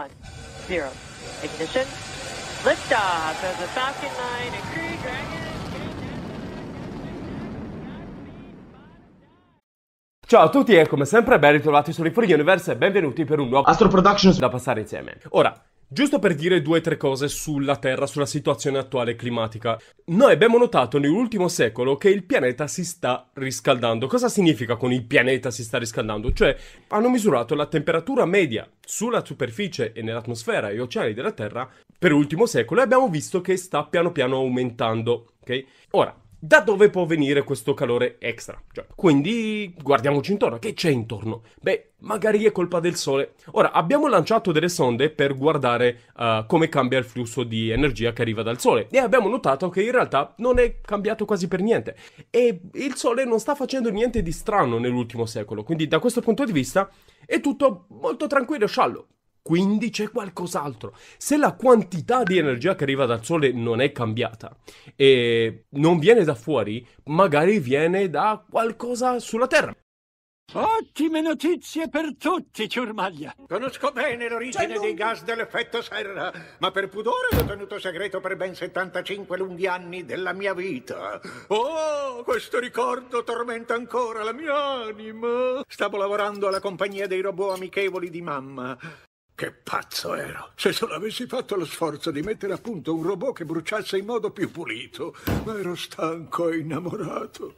one, zero. Ignition. Ciao a tutti e come sempre ben ritrovati su Rifugio for Universe e benvenuti per un nuovo Astro Productions da passare insieme. Ora, Giusto per dire due o tre cose sulla Terra, sulla situazione attuale climatica. Noi abbiamo notato nell'ultimo secolo che il pianeta si sta riscaldando. Cosa significa con il pianeta si sta riscaldando? Cioè, hanno misurato la temperatura media sulla superficie e nell'atmosfera e oceani della Terra per l'ultimo secolo e abbiamo visto che sta piano piano aumentando, ok? Ora, da dove può venire questo calore extra? Cioè, quindi guardiamoci intorno, che c'è intorno? Beh, magari è colpa del sole. Ora, abbiamo lanciato delle sonde per guardare uh, come cambia il flusso di energia che arriva dal sole e abbiamo notato che in realtà non è cambiato quasi per niente e il sole non sta facendo niente di strano nell'ultimo secolo, quindi da questo punto di vista è tutto molto tranquillo e sciallo. Quindi c'è qualcos'altro. Se la quantità di energia che arriva dal Sole non è cambiata e non viene da fuori, magari viene da qualcosa sulla Terra. Ottime notizie per tutti, Ciurmaglia! Conosco bene l'origine dei gas dell'effetto serra, ma per pudore l'ho tenuto segreto per ben 75 lunghi anni della mia vita. Oh, questo ricordo tormenta ancora la mia anima! Stavo lavorando alla compagnia dei robot amichevoli di mamma. Che pazzo ero! Se solo avessi fatto lo sforzo di mettere a punto un robot che bruciasse in modo più pulito, ma ero stanco e innamorato.